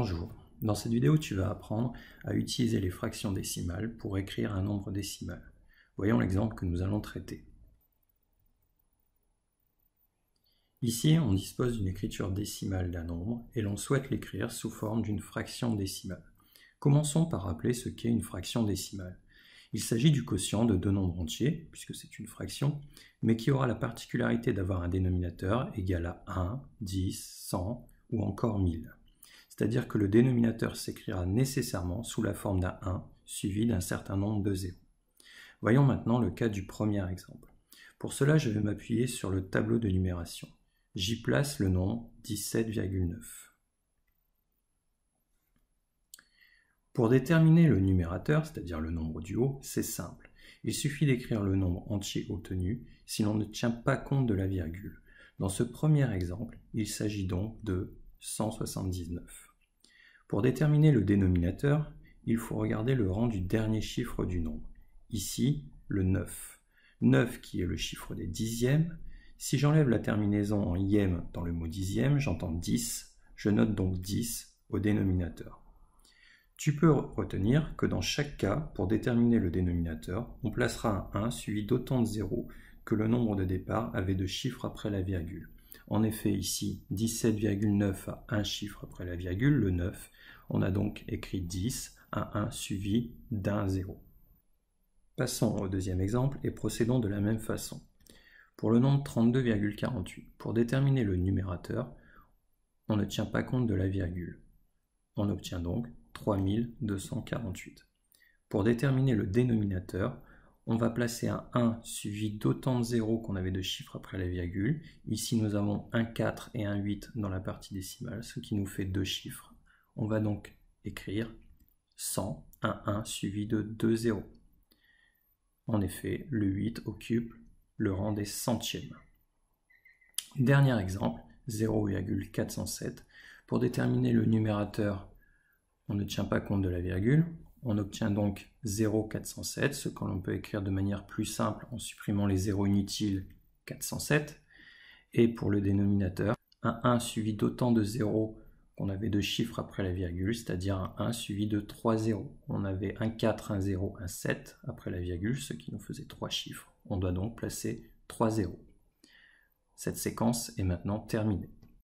Bonjour, dans cette vidéo tu vas apprendre à utiliser les fractions décimales pour écrire un nombre décimal. Voyons l'exemple que nous allons traiter. Ici, on dispose d'une écriture décimale d'un nombre et l'on souhaite l'écrire sous forme d'une fraction décimale. Commençons par rappeler ce qu'est une fraction décimale. Il s'agit du quotient de deux nombres entiers, puisque c'est une fraction, mais qui aura la particularité d'avoir un dénominateur égal à 1, 10, 100 ou encore 1000 c'est-à-dire que le dénominateur s'écrira nécessairement sous la forme d'un 1 suivi d'un certain nombre de zéros. Voyons maintenant le cas du premier exemple. Pour cela, je vais m'appuyer sur le tableau de numération. J'y place le nombre 17,9. Pour déterminer le numérateur, c'est-à-dire le nombre du haut, c'est simple. Il suffit d'écrire le nombre entier obtenu si l'on ne tient pas compte de la virgule. Dans ce premier exemple, il s'agit donc de 179. Pour déterminer le dénominateur, il faut regarder le rang du dernier chiffre du nombre. Ici, le 9. 9 qui est le chiffre des dixièmes. Si j'enlève la terminaison en ième dans le mot dixième, j'entends 10. Je note donc 10 au dénominateur. Tu peux retenir que dans chaque cas, pour déterminer le dénominateur, on placera un 1 suivi d'autant de zéros que le nombre de départ avait de chiffres après la virgule. En effet, ici, 17,9 à un chiffre après la virgule, le 9. On a donc écrit 10, à 1 suivi d'un 0. Passons au deuxième exemple et procédons de la même façon. Pour le nombre 32,48, pour déterminer le numérateur, on ne tient pas compte de la virgule. On obtient donc 3248. Pour déterminer le dénominateur, on va placer un 1 suivi d'autant de 0 qu'on avait de chiffres après la virgule. Ici, nous avons un 4 et un 8 dans la partie décimale, ce qui nous fait deux chiffres. On va donc écrire 100, un 1 suivi de deux 0. En effet, le 8 occupe le rang des centièmes. Dernier exemple, 0,407. Pour déterminer le numérateur, on ne tient pas compte de la virgule, on obtient donc 0,407, ce que l'on peut écrire de manière plus simple en supprimant les zéros inutiles 407. Et pour le dénominateur, un 1 suivi d'autant de zéros qu'on avait de chiffres après la virgule, c'est-à-dire un 1 suivi de 3 zéros. On avait un 4, un 0, un 7 après la virgule, ce qui nous faisait 3 chiffres. On doit donc placer 3 zéros. Cette séquence est maintenant terminée.